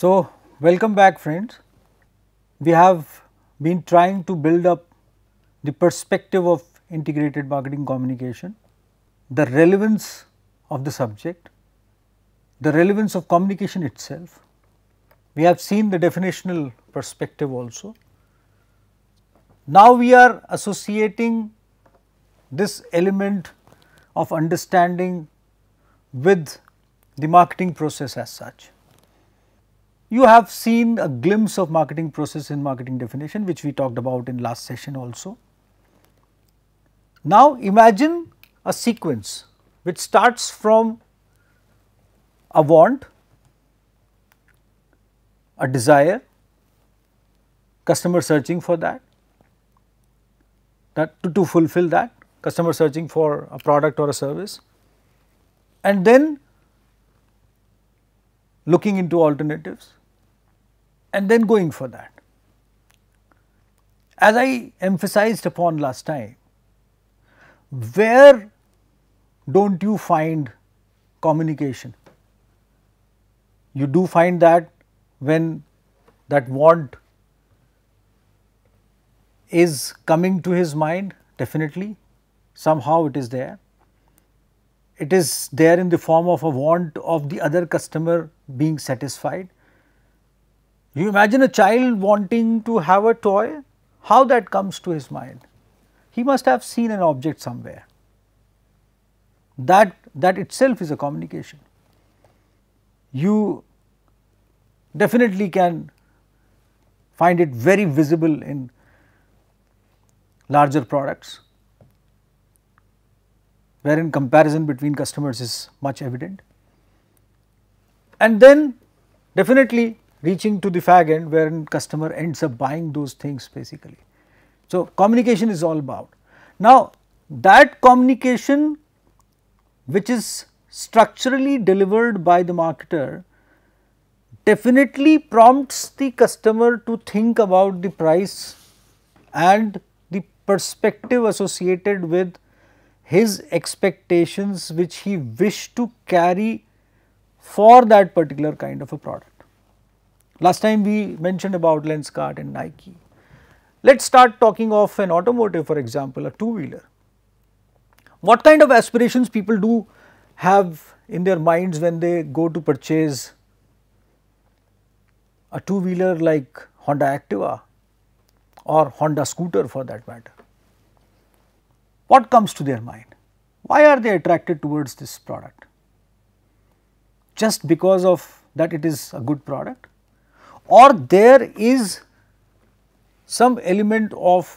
So, welcome back friends. We have been trying to build up the perspective of integrated marketing communication, the relevance of the subject, the relevance of communication itself. We have seen the definitional perspective also. Now, we are associating this element of understanding with the marketing process as such. You have seen a glimpse of marketing process in marketing definition which we talked about in last session also. Now imagine a sequence which starts from a want, a desire, customer searching for that, that to, to fulfill that, customer searching for a product or a service and then looking into alternatives and then going for that. As I emphasized upon last time, where don't you find communication? You do find that when that want is coming to his mind definitely somehow it is there. It is there in the form of a want of the other customer being satisfied you imagine a child wanting to have a toy, how that comes to his mind? He must have seen an object somewhere. That, that itself is a communication. You definitely can find it very visible in larger products wherein comparison between customers is much evident. And then definitely reaching to the fag end wherein customer ends up buying those things basically. So, communication is all about. Now, that communication which is structurally delivered by the marketer definitely prompts the customer to think about the price and the perspective associated with his expectations which he wish to carry for that particular kind of a product. Last time we mentioned about Lenskart and Nike. Let us start talking of an automotive for example, a two wheeler. What kind of aspirations people do have in their minds when they go to purchase a two wheeler like Honda Activa or Honda scooter for that matter. What comes to their mind? Why are they attracted towards this product? Just because of that it is a good product? or there is some element of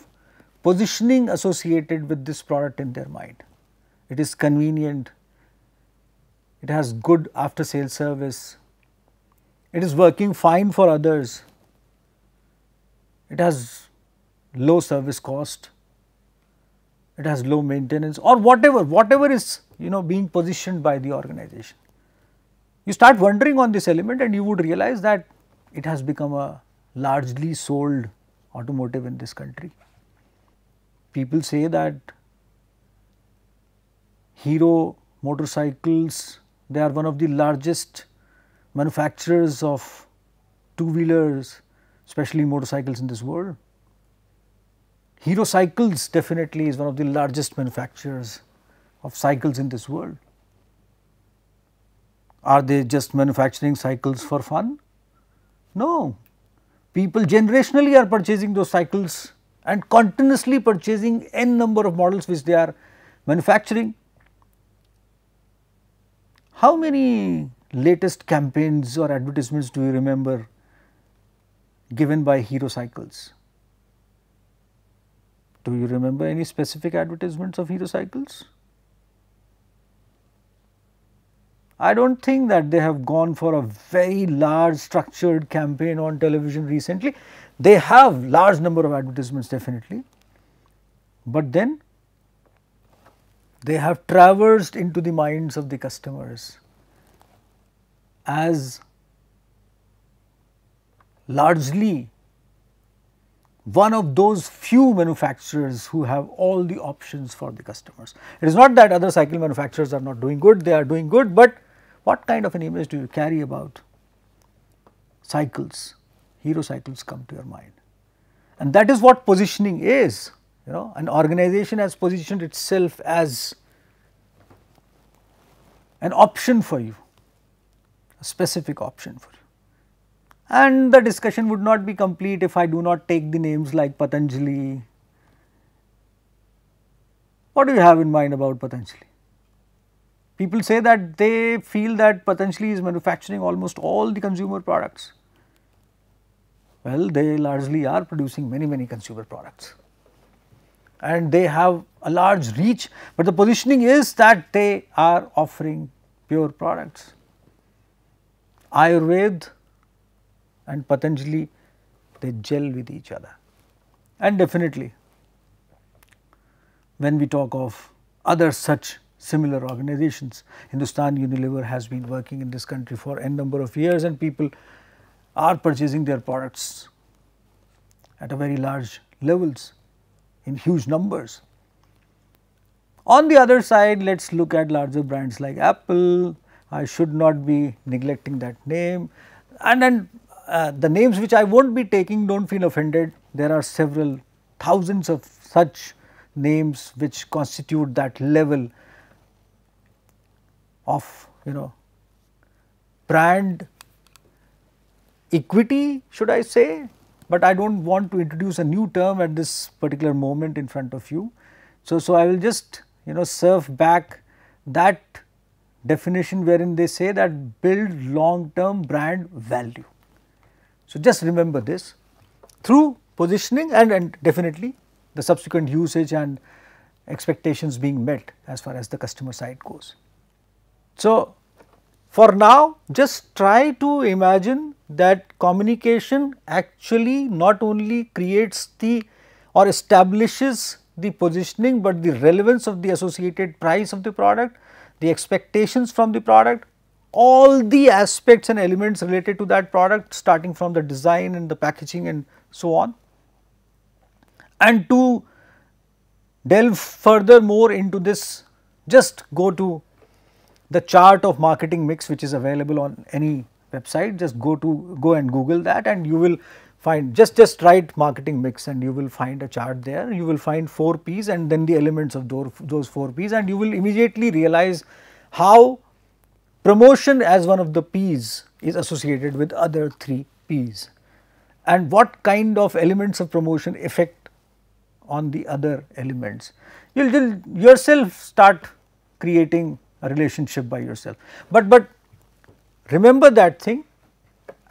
positioning associated with this product in their mind. It is convenient, it has good after sale service, it is working fine for others, it has low service cost, it has low maintenance or whatever, whatever is you know being positioned by the organization. You start wondering on this element and you would realize that it has become a largely sold automotive in this country. People say that Hero motorcycles, they are one of the largest manufacturers of two wheelers, especially motorcycles in this world. Hero Cycles definitely is one of the largest manufacturers of cycles in this world. Are they just manufacturing cycles for fun no, people generationally are purchasing those cycles and continuously purchasing n number of models which they are manufacturing. How many latest campaigns or advertisements do you remember given by Hero Cycles? Do you remember any specific advertisements of Hero Cycles? I do not think that they have gone for a very large structured campaign on television recently. They have large number of advertisements definitely, but then they have traversed into the minds of the customers as largely one of those few manufacturers who have all the options for the customers. It is not that other cycle manufacturers are not doing good, they are doing good, but what kind of an image do you carry about cycles, hero cycles come to your mind? And that is what positioning is, you know, an organization has positioned itself as an option for you, a specific option for you. And the discussion would not be complete if I do not take the names like Patanjali. What do you have in mind about Patanjali? People say that they feel that Patanjali is manufacturing almost all the consumer products. Well, they largely are producing many, many consumer products. And they have a large reach, but the positioning is that they are offering pure products. Ayurveda and Patanjali, they gel with each other. And definitely, when we talk of other such similar organizations. Hindustan Unilever has been working in this country for n number of years and people are purchasing their products at a very large levels in huge numbers. On the other side, let us look at larger brands like Apple, I should not be neglecting that name and then uh, the names which I will not be taking do not feel offended, there are several thousands of such names which constitute that level of you know brand equity should I say, but I do not want to introduce a new term at this particular moment in front of you. So, so I will just you know surf back that definition wherein they say that build long term brand value. So, just remember this through positioning and, and definitely the subsequent usage and expectations being met as far as the customer side goes. So, for now just try to imagine that communication actually not only creates the or establishes the positioning, but the relevance of the associated price of the product, the expectations from the product, all the aspects and elements related to that product starting from the design and the packaging and so on. And to delve further more into this, just go to the chart of marketing mix which is available on any website just go to go and google that and you will find just just write marketing mix and you will find a chart there you will find four p's and then the elements of those four p's and you will immediately realize how promotion as one of the p's is associated with other three p's and what kind of elements of promotion affect on the other elements you'll, you'll yourself start creating relationship by yourself. But, but remember that thing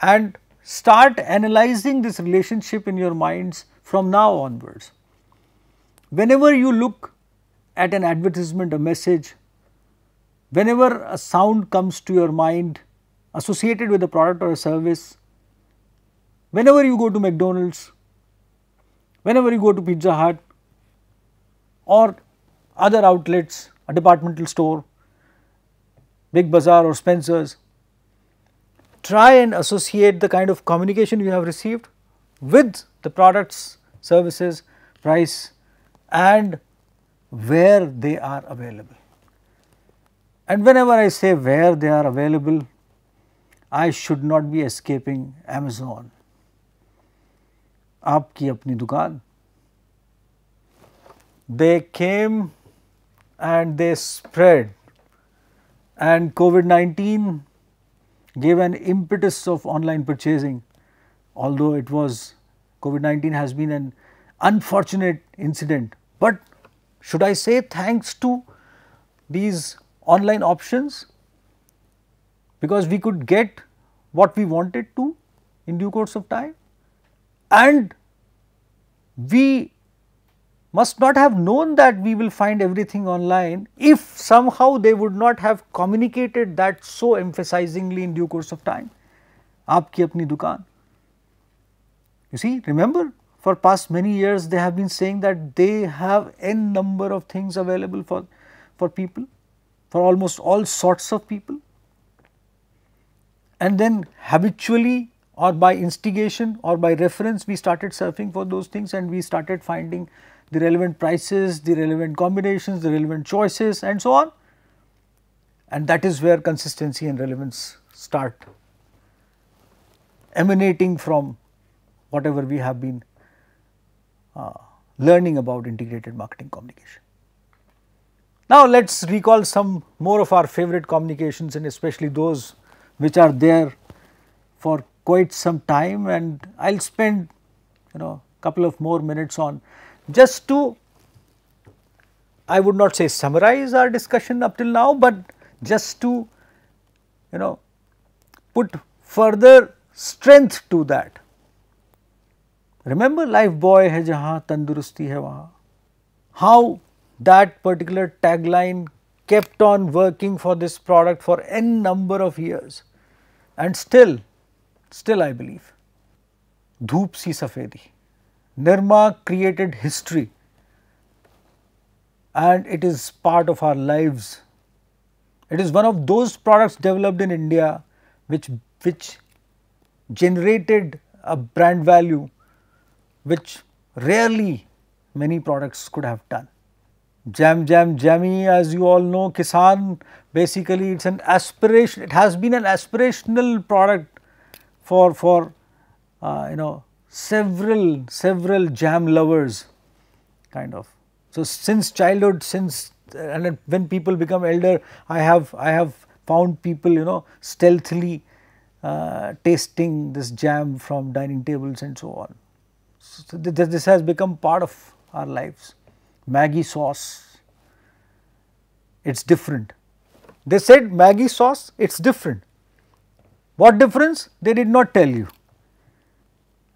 and start analyzing this relationship in your minds from now onwards. Whenever you look at an advertisement, a message, whenever a sound comes to your mind associated with a product or a service, whenever you go to McDonald's, whenever you go to Pizza Hut or other outlets, a departmental store, Big Bazaar or Spencer's. Try and associate the kind of communication you have received with the products, services, price and where they are available. And whenever I say where they are available, I should not be escaping Amazon, आपकी apni dukaan. They came and they spread and COVID-19 gave an impetus of online purchasing, although it was COVID-19 has been an unfortunate incident. But should I say thanks to these online options because we could get what we wanted to in due course of time and we must not have known that we will find everything online if somehow they would not have communicated that so emphasizingly in due course of time. Aapki apni dukaan. You see, remember for past many years they have been saying that they have n number of things available for, for people, for almost all sorts of people. And then habitually or by instigation or by reference we started surfing for those things and we started finding the relevant prices, the relevant combinations, the relevant choices and so on and that is where consistency and relevance start emanating from whatever we have been uh, learning about integrated marketing communication. Now, let us recall some more of our favorite communications and especially those which are there for quite some time and I will spend you know couple of more minutes on just to I would not say summarize our discussion up till now, but just to you know put further strength to that. Remember life boy hai jahan tandurusti hai How that particular tagline kept on working for this product for n number of years and still, still I believe, dhoop si safedi. Nirma created history and it is part of our lives. It is one of those products developed in India which, which generated a brand value which rarely many products could have done. Jam Jam Jammy as you all know Kisan basically it is an aspiration it has been an aspirational product for for uh, you know several, several jam lovers kind of. So, since childhood, since and when people become elder, I have, I have found people you know stealthily uh, tasting this jam from dining tables and so on. So, this, this has become part of our lives. Maggie sauce, it is different. They said Maggie sauce, it is different. What difference? They did not tell you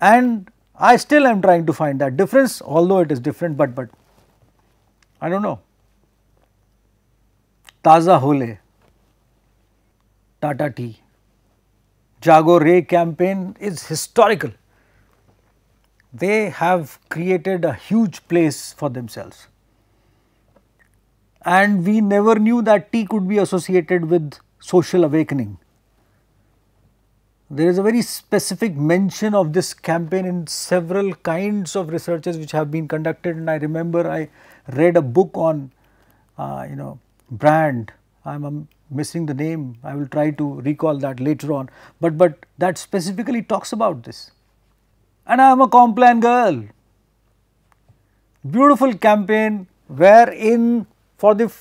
and I still am trying to find that difference although it is different but but I do not know. Taza Hole, Tata Tea, Jago Ray campaign is historical. They have created a huge place for themselves and we never knew that tea could be associated with social awakening there is a very specific mention of this campaign in several kinds of researches which have been conducted and I remember I read a book on uh, you know brand, I am missing the name, I will try to recall that later on, but, but that specifically talks about this. And I am a Complan girl, beautiful campaign wherein for the,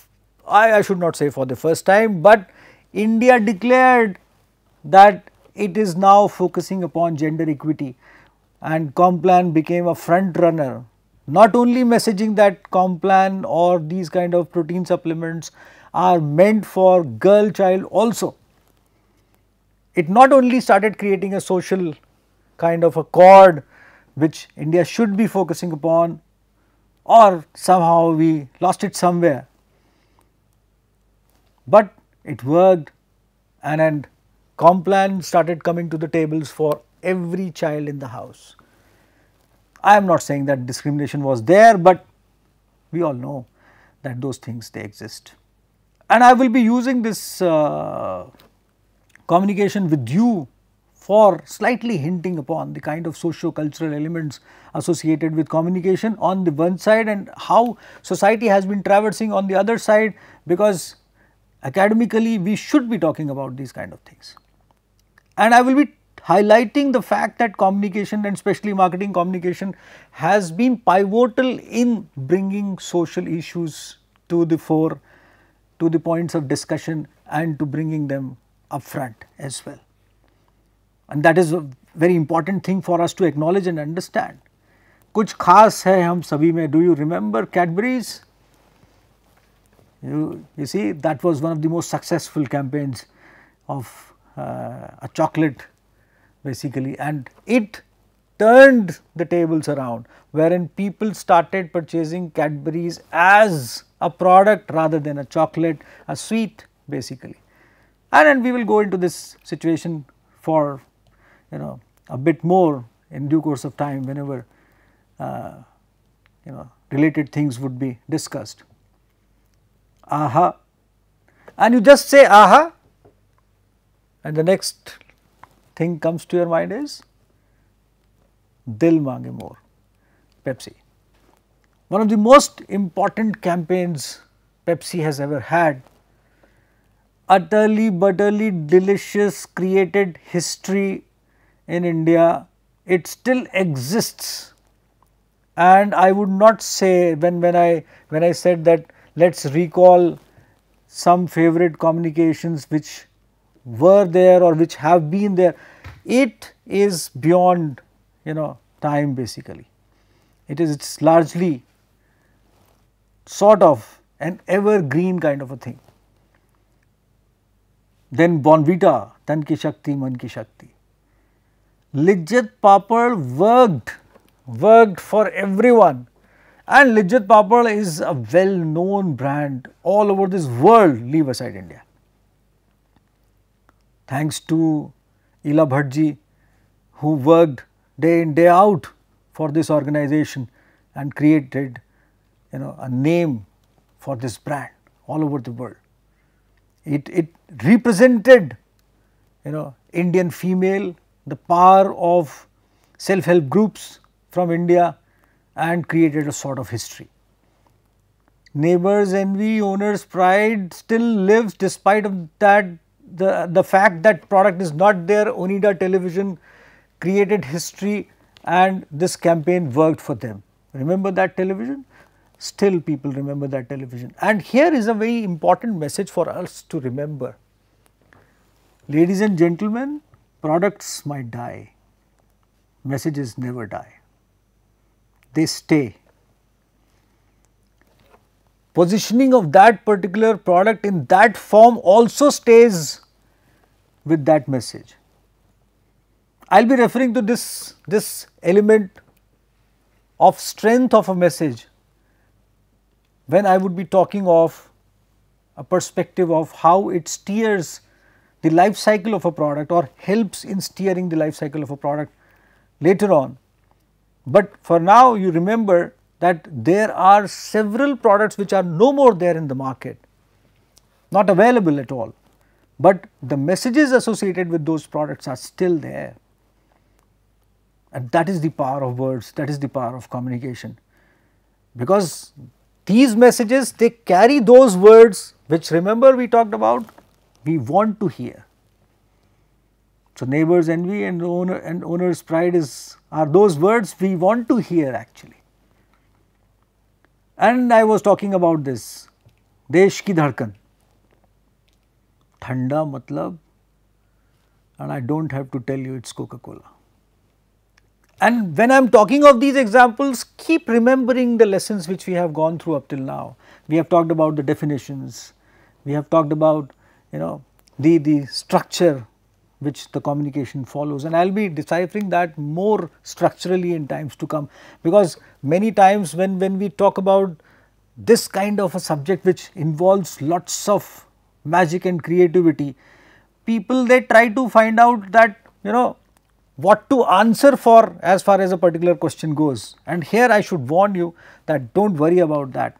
I, I should not say for the first time, but India declared that it is now focusing upon gender equity and Complan became a front runner. Not only messaging that Complan or these kind of protein supplements are meant for girl child also. It not only started creating a social kind of a cord, which India should be focusing upon or somehow we lost it somewhere. But it worked and, and Complan started coming to the tables for every child in the house. I am not saying that discrimination was there, but we all know that those things they exist. And I will be using this uh, communication with you for slightly hinting upon the kind of socio-cultural elements associated with communication on the one side and how society has been traversing on the other side because academically we should be talking about these kind of things and I will be highlighting the fact that communication and especially marketing communication has been pivotal in bringing social issues to the fore, to the points of discussion and to bringing them up front as well. And that is a very important thing for us to acknowledge and understand. कुछ खास है हम सभी you remember Cadbury's? You you see that was one of the most successful campaigns of. Uh, a chocolate basically and it turned the tables around wherein people started purchasing Cadbury's as a product rather than a chocolate, a sweet basically. And then we will go into this situation for you know a bit more in due course of time whenever uh, you know related things would be discussed. Aha and you just say aha and the next thing comes to your mind is Dil Mange More, Pepsi. One of the most important campaigns Pepsi has ever had, utterly butterly delicious, created history in India. It still exists and I would not say when, when I when I said that let us recall some favorite communications which were there or which have been there, it is beyond you know time basically. It is it's largely sort of an evergreen kind of a thing. Then Bonvita, Tan Ki Shakti, Man Ki Shakti. Lijit Papad worked, worked for everyone and Lijit Papal is a well known brand all over this world leave aside India thanks to Ila Bhatji who worked day in day out for this organization and created you know a name for this brand all over the world. It, it represented you know Indian female, the power of self help groups from India and created a sort of history. Neighbors envy, owners pride still lives despite of that the, the fact that product is not there, Oneida television created history and this campaign worked for them. Remember that television? Still people remember that television. And here is a very important message for us to remember. Ladies and gentlemen, products might die, messages never die, they stay positioning of that particular product in that form also stays with that message. I will be referring to this, this element of strength of a message when I would be talking of a perspective of how it steers the life cycle of a product or helps in steering the life cycle of a product later on. But for now you remember that there are several products which are no more there in the market, not available at all, but the messages associated with those products are still there. And that is the power of words, that is the power of communication. Because these messages, they carry those words which remember we talked about, we want to hear. So, neighbor's envy and, owner, and owner's pride is are those words we want to hear actually. And I was talking about this, Desh ki dharkan, thanda matlab and I do not have to tell you it is Coca-Cola. And when I am talking of these examples, keep remembering the lessons which we have gone through up till now. We have talked about the definitions, we have talked about you know the, the structure which the communication follows and I will be deciphering that more structurally in times to come because many times when, when we talk about this kind of a subject which involves lots of magic and creativity, people they try to find out that you know what to answer for as far as a particular question goes and here I should warn you that do not worry about that.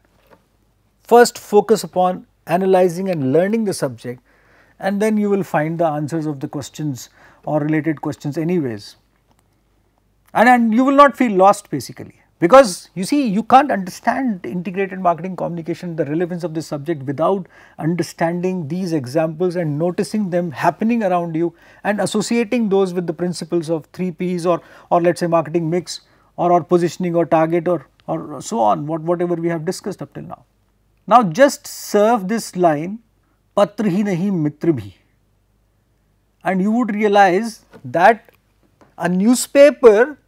First focus upon analyzing and learning the subject and then you will find the answers of the questions or related questions anyways. And, and you will not feel lost basically because you see you can't understand integrated marketing communication the relevance of this subject without understanding these examples and noticing them happening around you and associating those with the principles of 3 P's or or let's say marketing mix or, or positioning or target or, or so on what whatever we have discussed up till now. Now just serve this line patra hi nahi And you would realize that a newspaper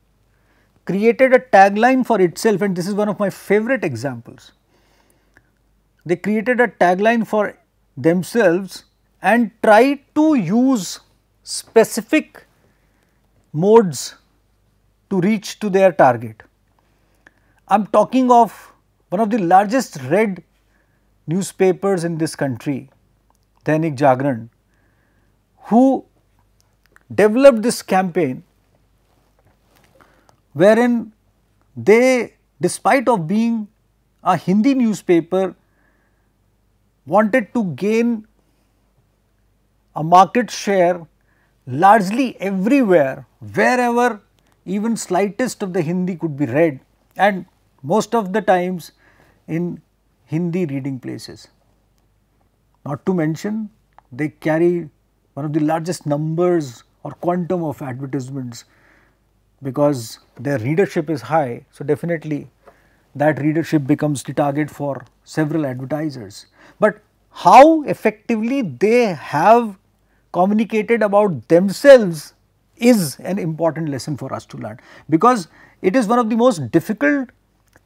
created a tagline for itself and this is one of my favorite examples. They created a tagline for themselves and tried to use specific modes to reach to their target. I am talking of one of the largest read newspapers in this country दैनिक जागरण who developed this campaign wherein they despite of being a Hindi newspaper wanted to gain a market share largely everywhere wherever even slightest of the Hindi could be read and most of the times in Hindi reading places. Not to mention they carry one of the largest numbers or quantum of advertisements because their readership is high. So, definitely that readership becomes the target for several advertisers. But how effectively they have communicated about themselves is an important lesson for us to learn because it is one of the most difficult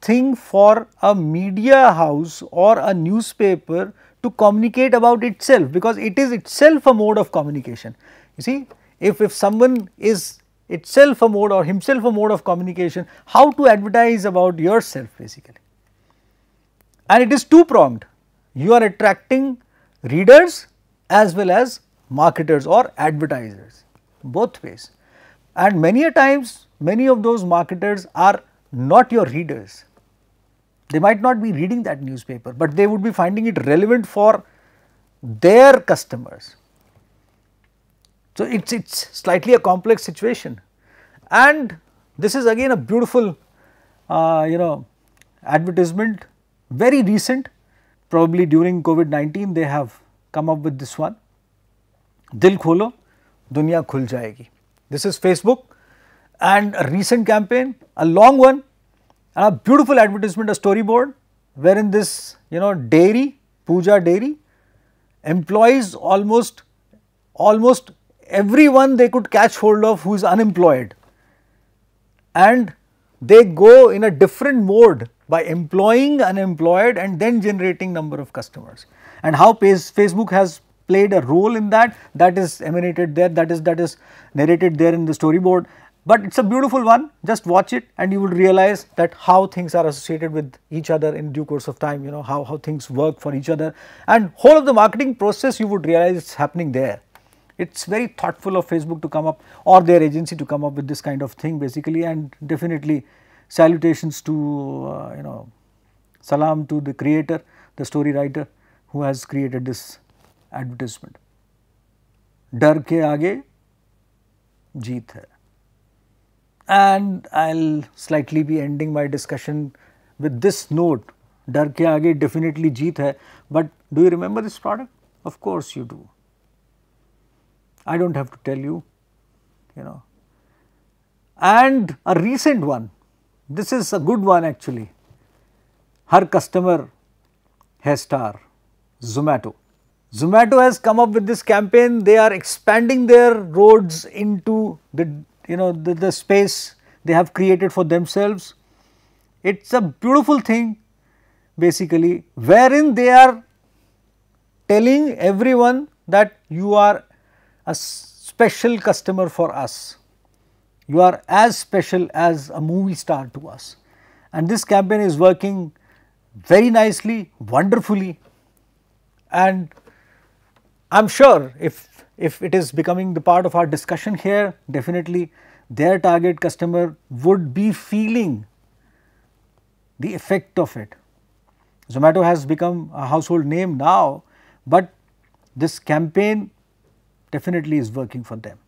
thing for a media house or a newspaper to communicate about itself because it is itself a mode of communication. You see, if, if someone is itself a mode or himself a mode of communication, how to advertise about yourself basically. And it is two pronged, you are attracting readers as well as marketers or advertisers both ways. And many a times many of those marketers are not your readers, they might not be reading that newspaper, but they would be finding it relevant for their customers. So, it is it's slightly a complex situation and this is again a beautiful uh, you know advertisement very recent probably during COVID-19 they have come up with this one Dil kholo dunya khul jayegi. This is Facebook and a recent campaign a long one and a beautiful advertisement, a storyboard wherein this you know dairy, Puja dairy employs almost almost everyone they could catch hold of who is unemployed and they go in a different mode by employing unemployed and then generating number of customers and how facebook has played a role in that that is emanated there that is that is narrated there in the storyboard but it is a beautiful one just watch it and you will realize that how things are associated with each other in due course of time you know how, how things work for each other and whole of the marketing process you would realize it's happening there. It's very thoughtful of Facebook to come up or their agency to come up with this kind of thing basically and definitely salutations to uh, you know salam to the creator the story writer who has created this advertisement. डर ke aage, jeet hai. And I will slightly be ending my discussion with this note, Dar ke definitely jeet hai, but do you remember this product? Of course you do. I do not have to tell you, you know. And a recent one, this is a good one actually, her customer Hestar, Zomato. Zomato has come up with this campaign, they are expanding their roads into the you know the, the space they have created for themselves. It is a beautiful thing basically wherein they are telling everyone that you are a special customer for us. You are as special as a movie star to us and this campaign is working very nicely, wonderfully and I am sure if if it is becoming the part of our discussion here, definitely their target customer would be feeling the effect of it. Zomato has become a household name now, but this campaign definitely is working for them.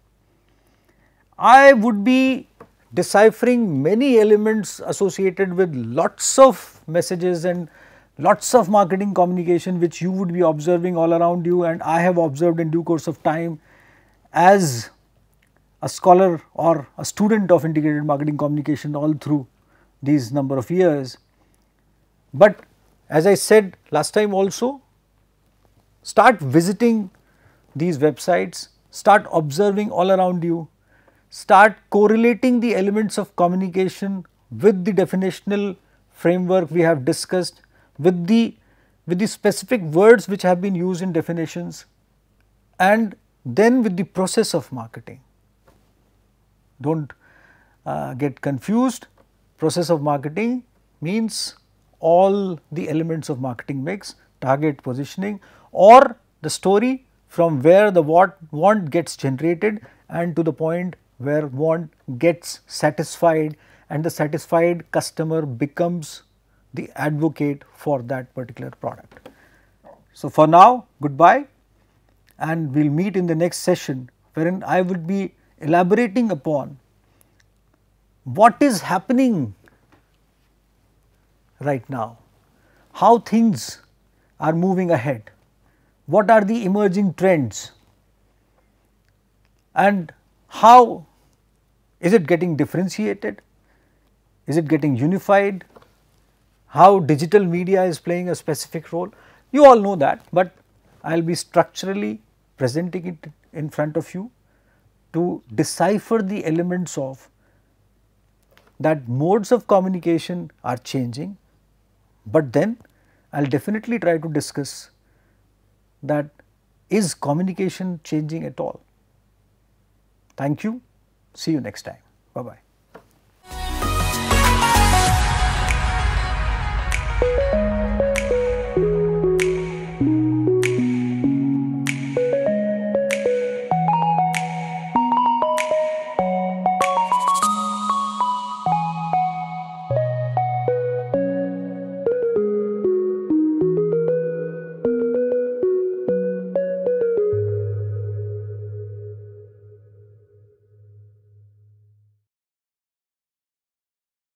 I would be deciphering many elements associated with lots of messages and lots of marketing communication which you would be observing all around you and I have observed in due course of time as a scholar or a student of integrated marketing communication all through these number of years. But as I said last time also start visiting these websites, start observing all around you, start correlating the elements of communication with the definitional framework we have discussed with the with the specific words which have been used in definitions and then with the process of marketing. Do not uh, get confused, process of marketing means all the elements of marketing mix, target positioning or the story from where the what want gets generated and to the point where want gets satisfied and the satisfied customer becomes the advocate for that particular product. So, for now goodbye and we will meet in the next session wherein I will be elaborating upon what is happening right now, how things are moving ahead, what are the emerging trends and how is it getting differentiated, is it getting unified how digital media is playing a specific role. You all know that, but I will be structurally presenting it in front of you to decipher the elements of that modes of communication are changing, but then I will definitely try to discuss that is communication changing at all. Thank you. See you next time. Bye bye.